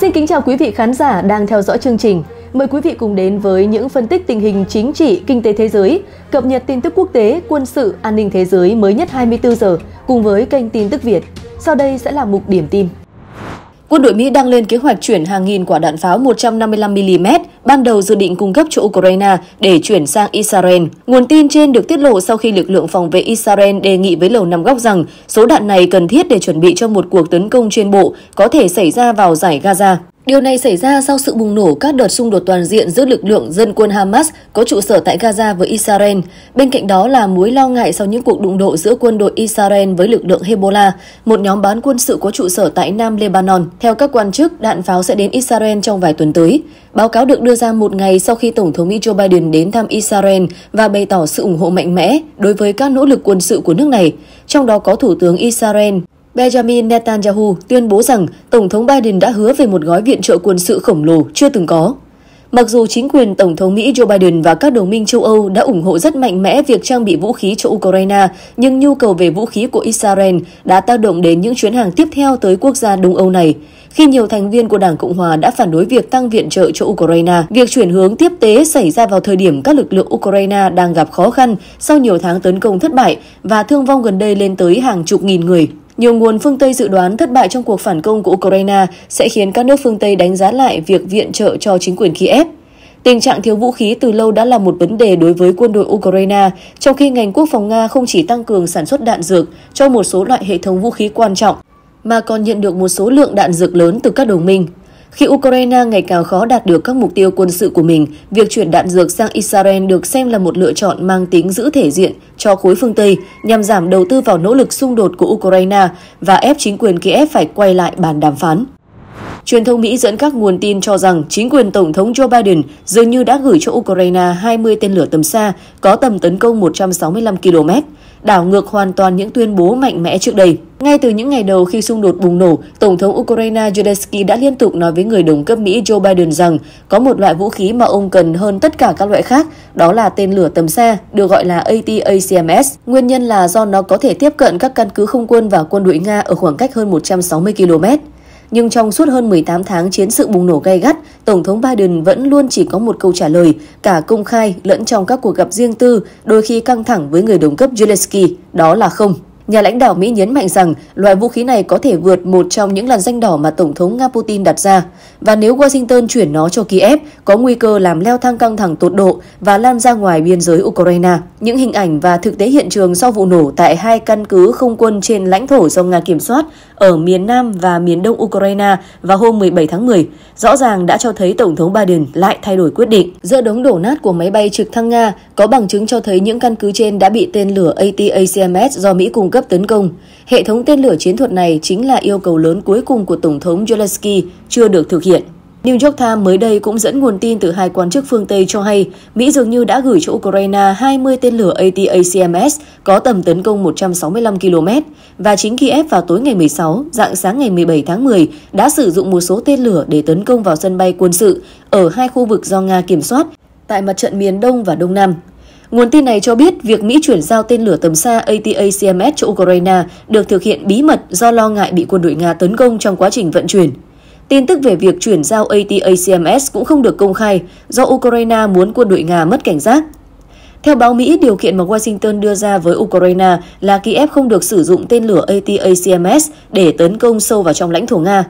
Xin kính chào quý vị khán giả đang theo dõi chương trình. Mời quý vị cùng đến với những phân tích tình hình chính trị, kinh tế thế giới, cập nhật tin tức quốc tế, quân sự, an ninh thế giới mới nhất 24 giờ cùng với kênh tin tức Việt. Sau đây sẽ là mục điểm tin. Quân đội Mỹ đang lên kế hoạch chuyển hàng nghìn quả đạn pháo 155mm ban đầu dự định cung cấp cho Ukraine để chuyển sang Israel. Nguồn tin trên được tiết lộ sau khi lực lượng phòng vệ Israel đề nghị với Lầu Năm Góc rằng số đạn này cần thiết để chuẩn bị cho một cuộc tấn công trên bộ có thể xảy ra vào giải Gaza. Điều này xảy ra sau sự bùng nổ các đợt xung đột toàn diện giữa lực lượng dân quân Hamas có trụ sở tại Gaza với Israel. Bên cạnh đó là mối lo ngại sau những cuộc đụng độ giữa quân đội Israel với lực lượng Hezbollah, một nhóm bán quân sự có trụ sở tại Nam Lebanon. Theo các quan chức, đạn pháo sẽ đến Israel trong vài tuần tới. Báo cáo được đưa ra một ngày sau khi Tổng thống Mỹ Joe Biden đến thăm Israel và bày tỏ sự ủng hộ mạnh mẽ đối với các nỗ lực quân sự của nước này, trong đó có Thủ tướng Israel Benjamin Netanyahu tuyên bố rằng Tổng thống Biden đã hứa về một gói viện trợ quân sự khổng lồ chưa từng có. Mặc dù chính quyền Tổng thống Mỹ Joe Biden và các đồng minh châu Âu đã ủng hộ rất mạnh mẽ việc trang bị vũ khí cho Ukraine, nhưng nhu cầu về vũ khí của Israel đã tác động đến những chuyến hàng tiếp theo tới quốc gia Đông Âu này. Khi nhiều thành viên của Đảng Cộng Hòa đã phản đối việc tăng viện trợ cho Ukraine, việc chuyển hướng tiếp tế xảy ra vào thời điểm các lực lượng Ukraine đang gặp khó khăn sau nhiều tháng tấn công thất bại và thương vong gần đây lên tới hàng chục nghìn người. Nhiều nguồn phương Tây dự đoán thất bại trong cuộc phản công của Ukraine sẽ khiến các nước phương Tây đánh giá lại việc viện trợ cho chính quyền Kiev. Tình trạng thiếu vũ khí từ lâu đã là một vấn đề đối với quân đội Ukraine, trong khi ngành quốc phòng Nga không chỉ tăng cường sản xuất đạn dược cho một số loại hệ thống vũ khí quan trọng, mà còn nhận được một số lượng đạn dược lớn từ các đồng minh. Khi Ukraine ngày càng khó đạt được các mục tiêu quân sự của mình, việc chuyển đạn dược sang Israel được xem là một lựa chọn mang tính giữ thể diện cho khối phương Tây nhằm giảm đầu tư vào nỗ lực xung đột của Ukraine và ép chính quyền Kiev phải quay lại bàn đàm phán. Truyền thông Mỹ dẫn các nguồn tin cho rằng chính quyền Tổng thống Joe Biden dường như đã gửi cho Ukraine 20 tên lửa tầm xa có tầm tấn công 165 km đảo ngược hoàn toàn những tuyên bố mạnh mẽ trước đây. Ngay từ những ngày đầu khi xung đột bùng nổ, Tổng thống Ukraine Zelensky đã liên tục nói với người đồng cấp Mỹ Joe Biden rằng có một loại vũ khí mà ông cần hơn tất cả các loại khác, đó là tên lửa tầm xa, được gọi là ATACMS. Nguyên nhân là do nó có thể tiếp cận các căn cứ không quân và quân đội Nga ở khoảng cách hơn 160 km. Nhưng trong suốt hơn 18 tháng chiến sự bùng nổ gay gắt, Tổng thống Biden vẫn luôn chỉ có một câu trả lời, cả công khai lẫn trong các cuộc gặp riêng tư, đôi khi căng thẳng với người đồng cấp Zelensky, đó là không. Nhà lãnh đạo Mỹ nhấn mạnh rằng loại vũ khí này có thể vượt một trong những làn danh đỏ mà Tổng thống Nga Putin đặt ra. Và nếu Washington chuyển nó cho Kiev, có nguy cơ làm leo thang căng thẳng tột độ và lan ra ngoài biên giới Ukraine. Những hình ảnh và thực tế hiện trường sau vụ nổ tại hai căn cứ không quân trên lãnh thổ do Nga kiểm soát ở miền Nam và miền Đông Ukraine vào hôm 17 tháng 10 rõ ràng đã cho thấy Tổng thống Biden lại thay đổi quyết định. Giữa đống đổ nát của máy bay trực thăng Nga, có bằng chứng cho thấy những căn cứ trên đã bị tên lửa ATACMS do Mỹ cung cấp cấp tấn công. Hệ thống tên lửa chiến thuật này chính là yêu cầu lớn cuối cùng của Tổng thống Zelensky chưa được thực hiện. New York Times mới đây cũng dẫn nguồn tin từ hai quan chức phương Tây cho hay Mỹ dường như đã gửi cho Ukraine 20 tên lửa ATACMS có tầm tấn công 165 km và chính Kiev vào tối ngày 16, dạng sáng ngày 17 tháng 10 đã sử dụng một số tên lửa để tấn công vào sân bay quân sự ở hai khu vực do Nga kiểm soát tại mặt trận miền Đông và Đông Nam. Nguồn tin này cho biết việc Mỹ chuyển giao tên lửa tầm xa ATACMS cho Ukraine được thực hiện bí mật do lo ngại bị quân đội Nga tấn công trong quá trình vận chuyển. Tin tức về việc chuyển giao ATACMS cũng không được công khai do Ukraine muốn quân đội Nga mất cảnh giác. Theo báo Mỹ, điều kiện mà Washington đưa ra với Ukraine là Kiev không được sử dụng tên lửa ATACMS để tấn công sâu vào trong lãnh thổ Nga.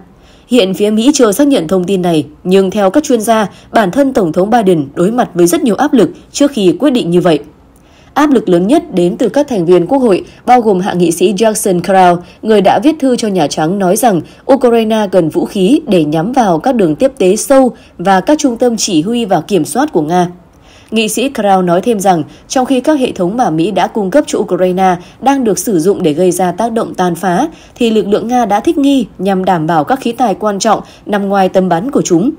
Hiện phía Mỹ chưa xác nhận thông tin này, nhưng theo các chuyên gia, bản thân Tổng thống Biden đối mặt với rất nhiều áp lực trước khi quyết định như vậy. Áp lực lớn nhất đến từ các thành viên Quốc hội, bao gồm hạ nghị sĩ Jackson Carl, người đã viết thư cho Nhà Trắng nói rằng Ukraine cần vũ khí để nhắm vào các đường tiếp tế sâu và các trung tâm chỉ huy và kiểm soát của Nga. Nghị sĩ Crow nói thêm rằng, trong khi các hệ thống mà Mỹ đã cung cấp cho Ukraine đang được sử dụng để gây ra tác động tàn phá, thì lực lượng Nga đã thích nghi nhằm đảm bảo các khí tài quan trọng nằm ngoài tầm bắn của chúng.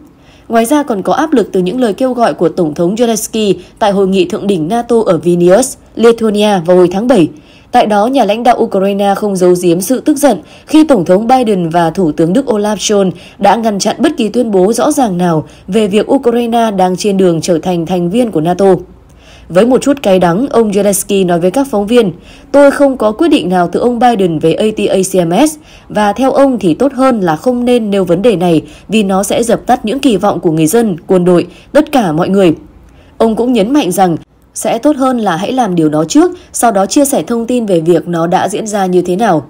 Ngoài ra còn có áp lực từ những lời kêu gọi của Tổng thống Zelensky tại hội nghị thượng đỉnh NATO ở Vilnius, Lithuania vào hồi tháng 7. Tại đó, nhà lãnh đạo Ukraine không giấu giếm sự tức giận khi Tổng thống Biden và Thủ tướng Đức Olaf Scholz đã ngăn chặn bất kỳ tuyên bố rõ ràng nào về việc Ukraine đang trên đường trở thành thành viên của NATO. Với một chút cay đắng, ông Zelensky nói với các phóng viên, tôi không có quyết định nào từ ông Biden về ATACMS và theo ông thì tốt hơn là không nên nêu vấn đề này vì nó sẽ dập tắt những kỳ vọng của người dân, quân đội, tất cả mọi người. Ông cũng nhấn mạnh rằng sẽ tốt hơn là hãy làm điều đó trước, sau đó chia sẻ thông tin về việc nó đã diễn ra như thế nào.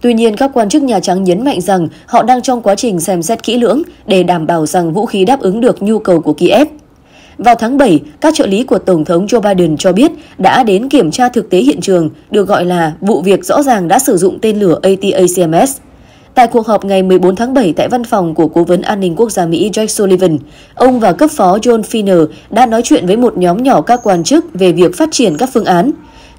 Tuy nhiên, các quan chức Nhà Trắng nhấn mạnh rằng họ đang trong quá trình xem xét kỹ lưỡng để đảm bảo rằng vũ khí đáp ứng được nhu cầu của Kiev. Vào tháng 7, các trợ lý của Tổng thống Joe Biden cho biết đã đến kiểm tra thực tế hiện trường, được gọi là vụ việc rõ ràng đã sử dụng tên lửa ATACMS. Tại cuộc họp ngày 14 tháng 7 tại văn phòng của Cố vấn An ninh Quốc gia Mỹ Jack Sullivan, ông và cấp phó John Finner đã nói chuyện với một nhóm nhỏ các quan chức về việc phát triển các phương án.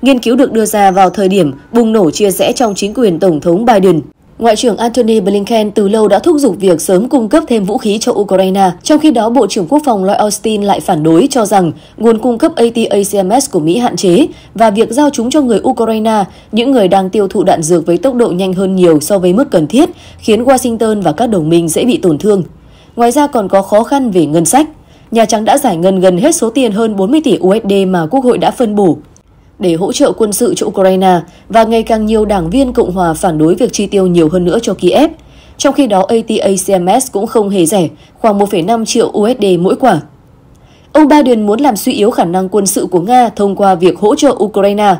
Nghiên cứu được đưa ra vào thời điểm bùng nổ chia rẽ trong chính quyền Tổng thống Biden. Ngoại trưởng Antony Blinken từ lâu đã thúc giục việc sớm cung cấp thêm vũ khí cho Ukraine, trong khi đó Bộ trưởng Quốc phòng Lloyd Austin lại phản đối cho rằng nguồn cung cấp ATACMS của Mỹ hạn chế và việc giao chúng cho người Ukraine, những người đang tiêu thụ đạn dược với tốc độ nhanh hơn nhiều so với mức cần thiết, khiến Washington và các đồng minh dễ bị tổn thương. Ngoài ra còn có khó khăn về ngân sách. Nhà Trắng đã giải ngân gần hết số tiền hơn 40 tỷ USD mà Quốc hội đã phân bổ để hỗ trợ quân sự cho Ukraine và ngày càng nhiều đảng viên Cộng hòa phản đối việc chi tiêu nhiều hơn nữa cho Kiev. Trong khi đó, ATACMS cũng không hề rẻ, khoảng 1,5 triệu USD mỗi quả. Ông Biden muốn làm suy yếu khả năng quân sự của Nga thông qua việc hỗ trợ Ukraine.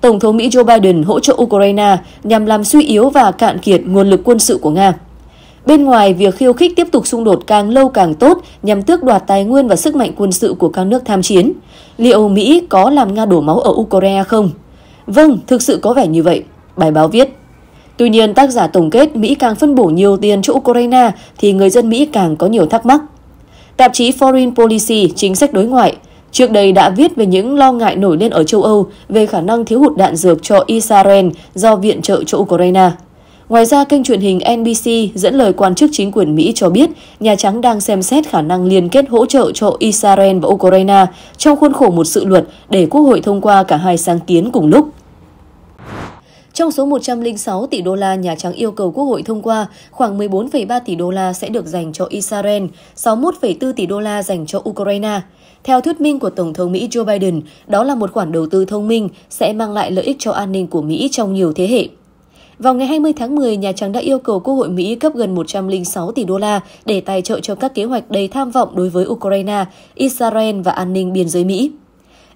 Tổng thống Mỹ Joe Biden hỗ trợ Ukraine nhằm làm suy yếu và cạn kiệt nguồn lực quân sự của Nga. Bên ngoài, việc khiêu khích tiếp tục xung đột càng lâu càng tốt nhằm tước đoạt tài nguyên và sức mạnh quân sự của các nước tham chiến. Liệu Mỹ có làm Nga đổ máu ở Ukraine không? Vâng, thực sự có vẻ như vậy, bài báo viết. Tuy nhiên, tác giả tổng kết Mỹ càng phân bổ nhiều tiền cho Ukraine thì người dân Mỹ càng có nhiều thắc mắc. Tạp chí Foreign Policy, chính sách đối ngoại, trước đây đã viết về những lo ngại nổi lên ở châu Âu về khả năng thiếu hụt đạn dược cho Israel do viện trợ cho Ukraine. Ngoài ra, kênh truyền hình NBC dẫn lời quan chức chính quyền Mỹ cho biết Nhà Trắng đang xem xét khả năng liên kết hỗ trợ cho Israel và Ukraine trong khuôn khổ một sự luật để Quốc hội thông qua cả hai sáng kiến cùng lúc. Trong số 106 tỷ đô la Nhà Trắng yêu cầu Quốc hội thông qua, khoảng 14,3 tỷ đô la sẽ được dành cho Israel, 61,4 tỷ đô la dành cho Ukraine. Theo thuyết minh của Tổng thống Mỹ Joe Biden, đó là một khoản đầu tư thông minh sẽ mang lại lợi ích cho an ninh của Mỹ trong nhiều thế hệ. Vào ngày 20 tháng 10, Nhà Trắng đã yêu cầu Quốc hội Mỹ cấp gần 106 tỷ đô la để tài trợ cho các kế hoạch đầy tham vọng đối với Ukraine, Israel và an ninh biên giới Mỹ.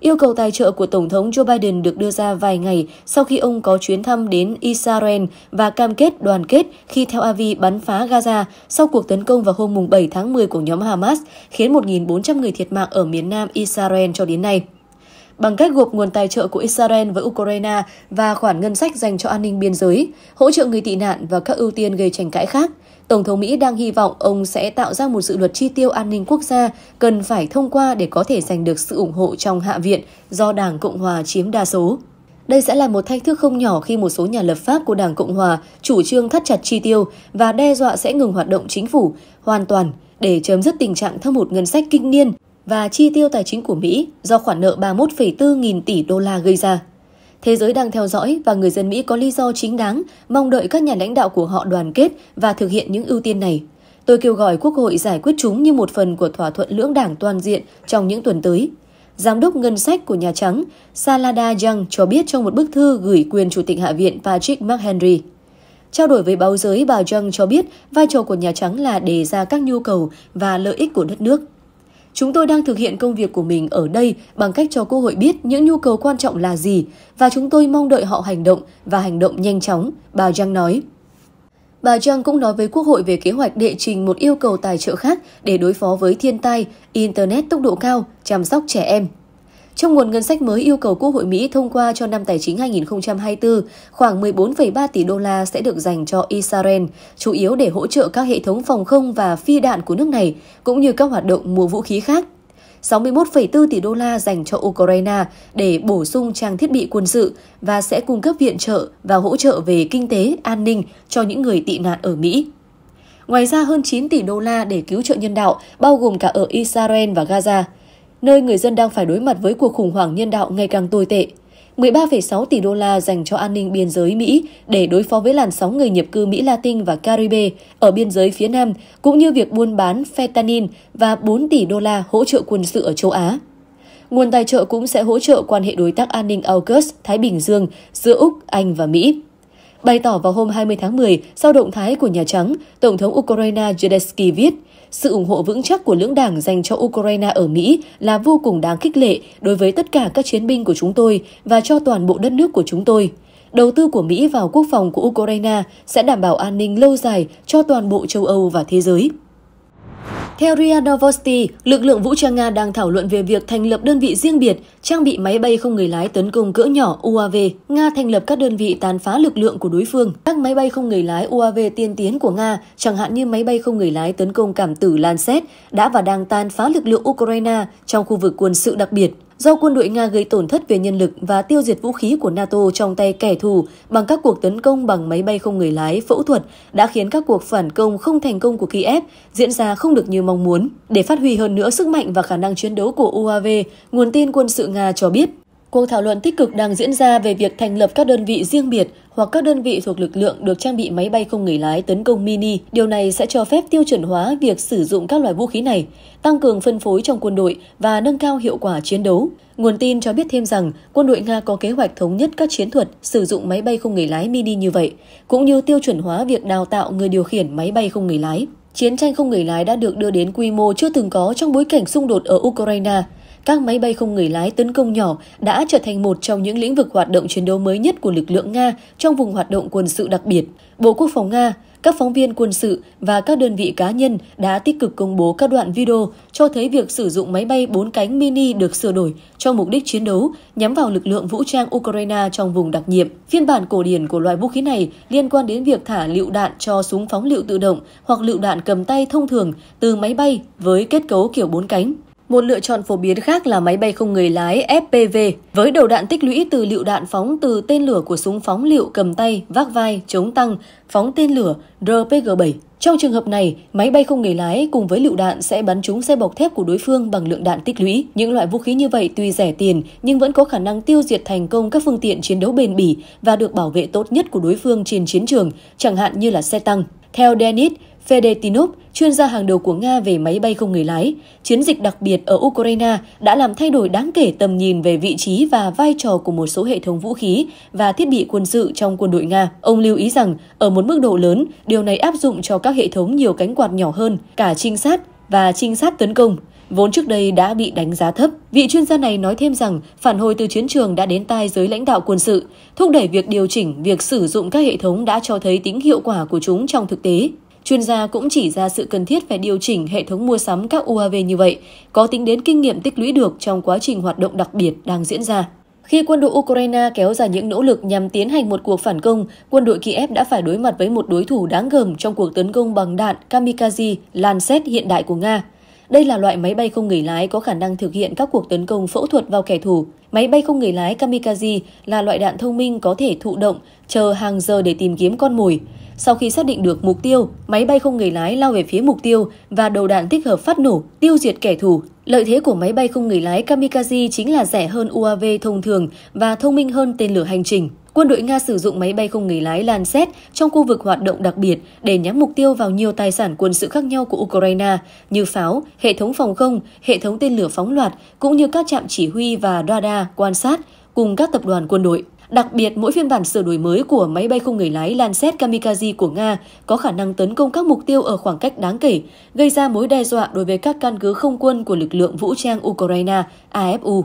Yêu cầu tài trợ của Tổng thống Joe Biden được đưa ra vài ngày sau khi ông có chuyến thăm đến Israel và cam kết đoàn kết khi theo Avi bắn phá Gaza sau cuộc tấn công vào hôm 7 tháng 10 của nhóm Hamas, khiến 1.400 người thiệt mạng ở miền nam Israel cho đến nay bằng cách gộp nguồn tài trợ của Israel với Ukraine và khoản ngân sách dành cho an ninh biên giới, hỗ trợ người tị nạn và các ưu tiên gây tranh cãi khác. Tổng thống Mỹ đang hy vọng ông sẽ tạo ra một dự luật chi tiêu an ninh quốc gia cần phải thông qua để có thể giành được sự ủng hộ trong Hạ viện do Đảng Cộng Hòa chiếm đa số. Đây sẽ là một thách thức không nhỏ khi một số nhà lập pháp của Đảng Cộng Hòa chủ trương thắt chặt chi tiêu và đe dọa sẽ ngừng hoạt động chính phủ hoàn toàn để chấm dứt tình trạng thâm hụt ngân sách kinh niên và chi tiêu tài chính của Mỹ do khoản nợ 31,4 nghìn tỷ đô la gây ra. Thế giới đang theo dõi và người dân Mỹ có lý do chính đáng mong đợi các nhà lãnh đạo của họ đoàn kết và thực hiện những ưu tiên này. Tôi kêu gọi Quốc hội giải quyết chúng như một phần của thỏa thuận lưỡng đảng toàn diện trong những tuần tới. Giám đốc ngân sách của Nhà Trắng Salada Young cho biết trong một bức thư gửi quyền Chủ tịch Hạ viện Patrick McHenry. Trao đổi với báo giới, bà Young cho biết vai trò của Nhà Trắng là đề ra các nhu cầu và lợi ích của đất nước. Chúng tôi đang thực hiện công việc của mình ở đây bằng cách cho quốc hội biết những nhu cầu quan trọng là gì và chúng tôi mong đợi họ hành động và hành động nhanh chóng, bà Trang nói. Bà Trang cũng nói với Quốc hội về kế hoạch đệ trình một yêu cầu tài trợ khác để đối phó với thiên tai, Internet tốc độ cao, chăm sóc trẻ em. Trong nguồn ngân sách mới yêu cầu Quốc hội Mỹ thông qua cho năm tài chính 2024, khoảng 14,3 tỷ đô la sẽ được dành cho Israel, chủ yếu để hỗ trợ các hệ thống phòng không và phi đạn của nước này, cũng như các hoạt động mua vũ khí khác. 61,4 tỷ đô la dành cho Ukraine để bổ sung trang thiết bị quân sự và sẽ cung cấp viện trợ và hỗ trợ về kinh tế, an ninh cho những người tị nạn ở Mỹ. Ngoài ra hơn 9 tỷ đô la để cứu trợ nhân đạo, bao gồm cả ở Israel và Gaza – nơi người dân đang phải đối mặt với cuộc khủng hoảng nhân đạo ngày càng tồi tệ. 13,6 tỷ đô la dành cho an ninh biên giới Mỹ để đối phó với làn sóng người nhập cư Mỹ Latin và Caribe ở biên giới phía Nam, cũng như việc buôn bán fentanyl và 4 tỷ đô la hỗ trợ quân sự ở châu Á. Nguồn tài trợ cũng sẽ hỗ trợ quan hệ đối tác an ninh AUKUS Thái Bình Dương giữa Úc, Anh và Mỹ. Bày tỏ vào hôm 20 tháng 10 sau động thái của Nhà Trắng, Tổng thống Ukraine Zelensky viết – sự ủng hộ vững chắc của lưỡng đảng dành cho Ukraine ở Mỹ là vô cùng đáng khích lệ đối với tất cả các chiến binh của chúng tôi và cho toàn bộ đất nước của chúng tôi. Đầu tư của Mỹ vào quốc phòng của Ukraine sẽ đảm bảo an ninh lâu dài cho toàn bộ châu Âu và thế giới. Theo RIA Novosti, lực lượng vũ trang Nga đang thảo luận về việc thành lập đơn vị riêng biệt, trang bị máy bay không người lái tấn công cỡ nhỏ UAV. Nga thành lập các đơn vị tàn phá lực lượng của đối phương. Các máy bay không người lái UAV tiên tiến của Nga, chẳng hạn như máy bay không người lái tấn công cảm tử Lancet, đã và đang tàn phá lực lượng Ukraine trong khu vực quân sự đặc biệt do quân đội Nga gây tổn thất về nhân lực và tiêu diệt vũ khí của NATO trong tay kẻ thù bằng các cuộc tấn công bằng máy bay không người lái phẫu thuật đã khiến các cuộc phản công không thành công của Kiev diễn ra không được như mong muốn. Để phát huy hơn nữa sức mạnh và khả năng chiến đấu của UAV, nguồn tin quân sự Nga cho biết Cuộc thảo luận tích cực đang diễn ra về việc thành lập các đơn vị riêng biệt hoặc các đơn vị thuộc lực lượng được trang bị máy bay không người lái tấn công mini. Điều này sẽ cho phép tiêu chuẩn hóa việc sử dụng các loại vũ khí này, tăng cường phân phối trong quân đội và nâng cao hiệu quả chiến đấu. Nguồn tin cho biết thêm rằng quân đội Nga có kế hoạch thống nhất các chiến thuật sử dụng máy bay không người lái mini như vậy, cũng như tiêu chuẩn hóa việc đào tạo người điều khiển máy bay không người lái. Chiến tranh không người lái đã được đưa đến quy mô chưa từng có trong bối cảnh xung đột ở Ukraine – các máy bay không người lái tấn công nhỏ đã trở thành một trong những lĩnh vực hoạt động chiến đấu mới nhất của lực lượng Nga trong vùng hoạt động quân sự đặc biệt. Bộ Quốc phòng Nga, các phóng viên quân sự và các đơn vị cá nhân đã tích cực công bố các đoạn video cho thấy việc sử dụng máy bay bốn cánh mini được sửa đổi cho mục đích chiến đấu nhắm vào lực lượng vũ trang Ukraine trong vùng đặc nhiệm. Phiên bản cổ điển của loại vũ khí này liên quan đến việc thả lựu đạn cho súng phóng lựu tự động hoặc lựu đạn cầm tay thông thường từ máy bay với kết cấu kiểu bốn cánh. Một lựa chọn phổ biến khác là máy bay không người lái FPV với đầu đạn tích lũy từ lựu đạn phóng từ tên lửa của súng phóng lựu cầm tay, vác vai, chống tăng, phóng tên lửa RPG-7. Trong trường hợp này, máy bay không người lái cùng với lựu đạn sẽ bắn trúng xe bọc thép của đối phương bằng lượng đạn tích lũy. Những loại vũ khí như vậy tuy rẻ tiền nhưng vẫn có khả năng tiêu diệt thành công các phương tiện chiến đấu bền bỉ và được bảo vệ tốt nhất của đối phương trên chiến trường, chẳng hạn như là xe tăng. Theo Dennis, Fedetinov, chuyên gia hàng đầu của Nga về máy bay không người lái, chiến dịch đặc biệt ở Ukraine đã làm thay đổi đáng kể tầm nhìn về vị trí và vai trò của một số hệ thống vũ khí và thiết bị quân sự trong quân đội Nga. Ông lưu ý rằng, ở một mức độ lớn, điều này áp dụng cho các hệ thống nhiều cánh quạt nhỏ hơn, cả trinh sát và trinh sát tấn công vốn trước đây đã bị đánh giá thấp. Vị chuyên gia này nói thêm rằng phản hồi từ chiến trường đã đến tai giới lãnh đạo quân sự, thúc đẩy việc điều chỉnh, việc sử dụng các hệ thống đã cho thấy tính hiệu quả của chúng trong thực tế. Chuyên gia cũng chỉ ra sự cần thiết phải điều chỉnh hệ thống mua sắm các UAV như vậy, có tính đến kinh nghiệm tích lũy được trong quá trình hoạt động đặc biệt đang diễn ra. Khi quân đội Ukraine kéo dài những nỗ lực nhằm tiến hành một cuộc phản công, quân đội Kiev đã phải đối mặt với một đối thủ đáng gờm trong cuộc tấn công bằng đạn kamikaze Lancet hiện đại của Nga. Đây là loại máy bay không người lái có khả năng thực hiện các cuộc tấn công phẫu thuật vào kẻ thù. Máy bay không người lái kamikaze là loại đạn thông minh có thể thụ động, chờ hàng giờ để tìm kiếm con mồi. Sau khi xác định được mục tiêu, máy bay không người lái lao về phía mục tiêu và đầu đạn thích hợp phát nổ, tiêu diệt kẻ thù. Lợi thế của máy bay không người lái kamikaze chính là rẻ hơn UAV thông thường và thông minh hơn tên lửa hành trình. Quân đội Nga sử dụng máy bay không người lái Lancet trong khu vực hoạt động đặc biệt để nhắm mục tiêu vào nhiều tài sản quân sự khác nhau của Ukraine như pháo, hệ thống phòng không, hệ thống tên lửa phóng loạt cũng như các trạm chỉ huy và radar quan sát cùng các tập đoàn quân đội. Đặc biệt, mỗi phiên bản sửa đổi mới của máy bay không người lái Lancet Kamikaze của Nga có khả năng tấn công các mục tiêu ở khoảng cách đáng kể, gây ra mối đe dọa đối với các căn cứ không quân của lực lượng vũ trang Ukraine AFU.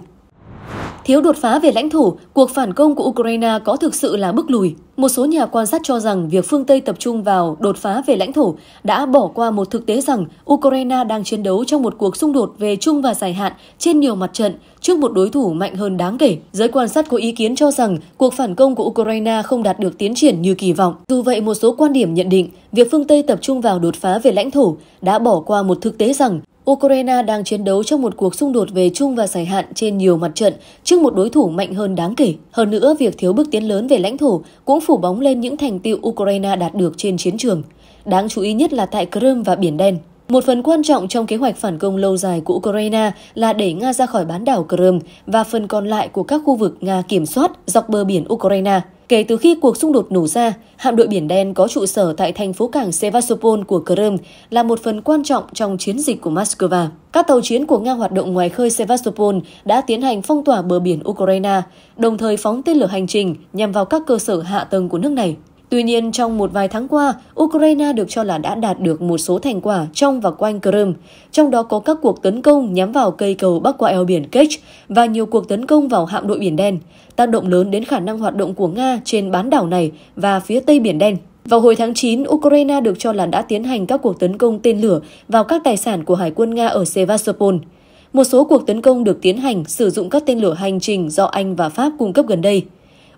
Thiếu đột phá về lãnh thổ, cuộc phản công của Ukraine có thực sự là bước lùi. Một số nhà quan sát cho rằng việc phương Tây tập trung vào đột phá về lãnh thổ đã bỏ qua một thực tế rằng Ukraine đang chiến đấu trong một cuộc xung đột về chung và dài hạn trên nhiều mặt trận trước một đối thủ mạnh hơn đáng kể. Giới quan sát có ý kiến cho rằng cuộc phản công của Ukraine không đạt được tiến triển như kỳ vọng. Dù vậy, một số quan điểm nhận định việc phương Tây tập trung vào đột phá về lãnh thổ đã bỏ qua một thực tế rằng Ukraine đang chiến đấu trong một cuộc xung đột về chung và dài hạn trên nhiều mặt trận trước một đối thủ mạnh hơn đáng kể. Hơn nữa, việc thiếu bước tiến lớn về lãnh thổ cũng phủ bóng lên những thành tiệu Ukraine đạt được trên chiến trường. Đáng chú ý nhất là tại Crimea và Biển Đen. Một phần quan trọng trong kế hoạch phản công lâu dài của Ukraine là đẩy Nga ra khỏi bán đảo Crimea và phần còn lại của các khu vực Nga kiểm soát dọc bờ biển Ukraine. Kể từ khi cuộc xung đột nổ ra, hạm đội Biển Đen có trụ sở tại thành phố cảng Sevastopol của Crimea là một phần quan trọng trong chiến dịch của Moscow. Các tàu chiến của Nga hoạt động ngoài khơi Sevastopol đã tiến hành phong tỏa bờ biển Ukraine, đồng thời phóng tên lửa hành trình nhằm vào các cơ sở hạ tầng của nước này. Tuy nhiên, trong một vài tháng qua, Ukraine được cho là đã đạt được một số thành quả trong và quanh Crimea, trong đó có các cuộc tấn công nhắm vào cây cầu bắc qua eo biển Kerch và nhiều cuộc tấn công vào hạm đội Biển Đen, tác động lớn đến khả năng hoạt động của Nga trên bán đảo này và phía Tây Biển Đen. Vào hồi tháng 9, Ukraine được cho là đã tiến hành các cuộc tấn công tên lửa vào các tài sản của Hải quân Nga ở Sevastopol. Một số cuộc tấn công được tiến hành sử dụng các tên lửa hành trình do Anh và Pháp cung cấp gần đây.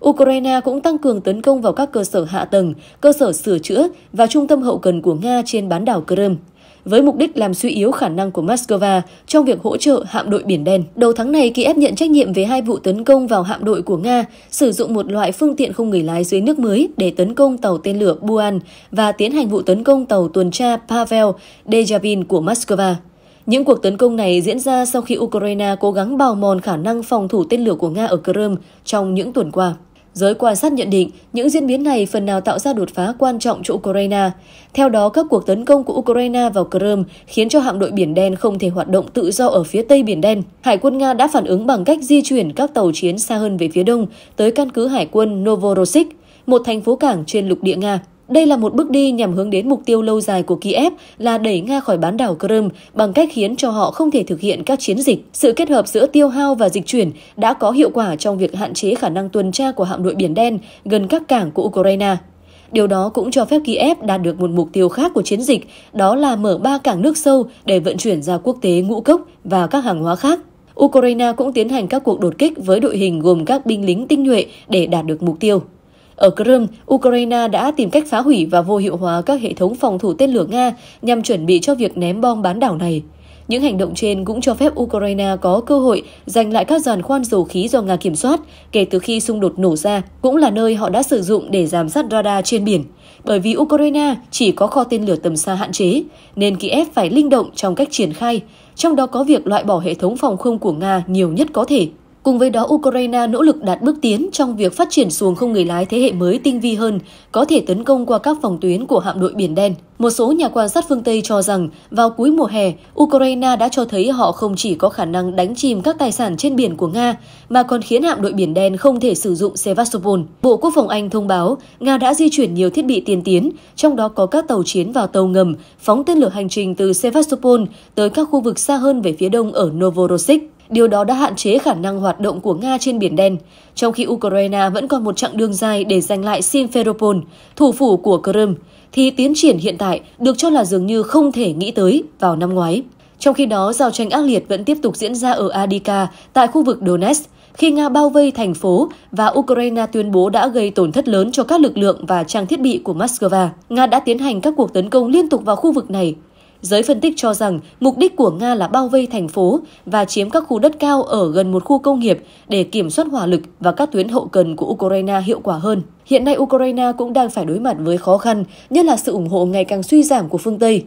Ukraine cũng tăng cường tấn công vào các cơ sở hạ tầng, cơ sở sửa chữa và trung tâm hậu cần của Nga trên bán đảo Crimea với mục đích làm suy yếu khả năng của Moscow trong việc hỗ trợ hạm đội Biển Đen. Đầu tháng này, Kiev nhận trách nhiệm về hai vụ tấn công vào hạm đội của Nga, sử dụng một loại phương tiện không người lái dưới nước mới để tấn công tàu tên lửa Buan và tiến hành vụ tấn công tàu tuần tra Pavel Dejavin của Moscow. Những cuộc tấn công này diễn ra sau khi Ukraine cố gắng bào mòn khả năng phòng thủ tên lửa của Nga ở Crimea trong những tuần qua. Giới quan sát nhận định, những diễn biến này phần nào tạo ra đột phá quan trọng cho Ukraine. Theo đó, các cuộc tấn công của Ukraine vào Crimea khiến cho hạm đội Biển Đen không thể hoạt động tự do ở phía Tây Biển Đen. Hải quân Nga đã phản ứng bằng cách di chuyển các tàu chiến xa hơn về phía đông tới căn cứ hải quân Novorossiysk, một thành phố cảng trên lục địa Nga. Đây là một bước đi nhằm hướng đến mục tiêu lâu dài của Kiev là đẩy Nga khỏi bán đảo Crimea bằng cách khiến cho họ không thể thực hiện các chiến dịch. Sự kết hợp giữa tiêu hao và dịch chuyển đã có hiệu quả trong việc hạn chế khả năng tuần tra của hạm đội Biển Đen gần các cảng của Ukraine. Điều đó cũng cho phép Kiev đạt được một mục tiêu khác của chiến dịch, đó là mở ba cảng nước sâu để vận chuyển ra quốc tế ngũ cốc và các hàng hóa khác. Ukraine cũng tiến hành các cuộc đột kích với đội hình gồm các binh lính tinh nhuệ để đạt được mục tiêu. Ở Crimea, Ukraine đã tìm cách phá hủy và vô hiệu hóa các hệ thống phòng thủ tên lửa Nga nhằm chuẩn bị cho việc ném bom bán đảo này. Những hành động trên cũng cho phép Ukraine có cơ hội giành lại các giàn khoan dầu khí do Nga kiểm soát kể từ khi xung đột nổ ra, cũng là nơi họ đã sử dụng để giám sát radar trên biển. Bởi vì Ukraine chỉ có kho tên lửa tầm xa hạn chế, nên Kiev phải linh động trong cách triển khai, trong đó có việc loại bỏ hệ thống phòng không của Nga nhiều nhất có thể. Cùng với đó, Ukraine nỗ lực đạt bước tiến trong việc phát triển xuồng không người lái thế hệ mới tinh vi hơn, có thể tấn công qua các phòng tuyến của hạm đội Biển Đen. Một số nhà quan sát phương Tây cho rằng, vào cuối mùa hè, Ukraine đã cho thấy họ không chỉ có khả năng đánh chìm các tài sản trên biển của Nga, mà còn khiến hạm đội Biển Đen không thể sử dụng Sevastopol. Bộ Quốc phòng Anh thông báo, Nga đã di chuyển nhiều thiết bị tiên tiến, trong đó có các tàu chiến và tàu ngầm, phóng tên lửa hành trình từ Sevastopol tới các khu vực xa hơn về phía đông ở Novorossiysk. Điều đó đã hạn chế khả năng hoạt động của Nga trên Biển Đen, trong khi Ukraine vẫn còn một chặng đường dài để giành lại Simferopol, thủ phủ của Crimea, thì tiến triển hiện tại được cho là dường như không thể nghĩ tới vào năm ngoái. Trong khi đó, giao tranh ác liệt vẫn tiếp tục diễn ra ở Adika tại khu vực Donetsk, khi Nga bao vây thành phố và Ukraine tuyên bố đã gây tổn thất lớn cho các lực lượng và trang thiết bị của Moscow. Nga đã tiến hành các cuộc tấn công liên tục vào khu vực này Giới phân tích cho rằng mục đích của Nga là bao vây thành phố và chiếm các khu đất cao ở gần một khu công nghiệp để kiểm soát hỏa lực và các tuyến hậu cần của Ukraine hiệu quả hơn. Hiện nay Ukraine cũng đang phải đối mặt với khó khăn, nhất là sự ủng hộ ngày càng suy giảm của phương Tây.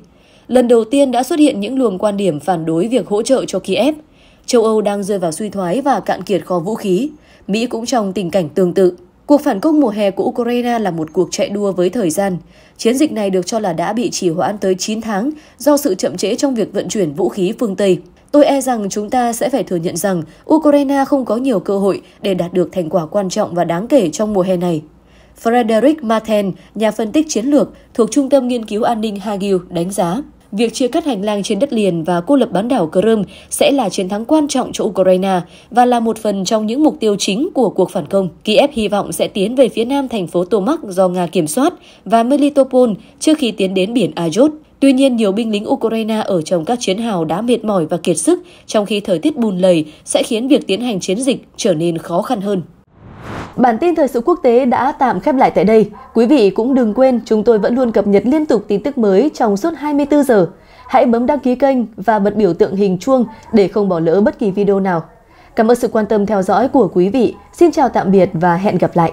Lần đầu tiên đã xuất hiện những luồng quan điểm phản đối việc hỗ trợ cho Kiev. Châu Âu đang rơi vào suy thoái và cạn kiệt kho vũ khí. Mỹ cũng trong tình cảnh tương tự. Cuộc phản công mùa hè của Ukraine là một cuộc chạy đua với thời gian. Chiến dịch này được cho là đã bị trì hoãn tới 9 tháng do sự chậm trễ trong việc vận chuyển vũ khí phương Tây. Tôi e rằng chúng ta sẽ phải thừa nhận rằng Ukraine không có nhiều cơ hội để đạt được thành quả quan trọng và đáng kể trong mùa hè này. Frederick Martin, nhà phân tích chiến lược thuộc Trung tâm Nghiên cứu An ninh Hagil, đánh giá. Việc chia cắt hành lang trên đất liền và cô lập bán đảo Crimea sẽ là chiến thắng quan trọng cho Ukraine và là một phần trong những mục tiêu chính của cuộc phản công. Kiev hy vọng sẽ tiến về phía nam thành phố Tomak do Nga kiểm soát và Melitopol trước khi tiến đến biển Azov. Tuy nhiên, nhiều binh lính Ukraine ở trong các chiến hào đã mệt mỏi và kiệt sức, trong khi thời tiết bùn lầy sẽ khiến việc tiến hành chiến dịch trở nên khó khăn hơn. Bản tin thời sự quốc tế đã tạm khép lại tại đây. Quý vị cũng đừng quên chúng tôi vẫn luôn cập nhật liên tục tin tức mới trong suốt 24 giờ. Hãy bấm đăng ký kênh và bật biểu tượng hình chuông để không bỏ lỡ bất kỳ video nào. Cảm ơn sự quan tâm theo dõi của quý vị. Xin chào tạm biệt và hẹn gặp lại.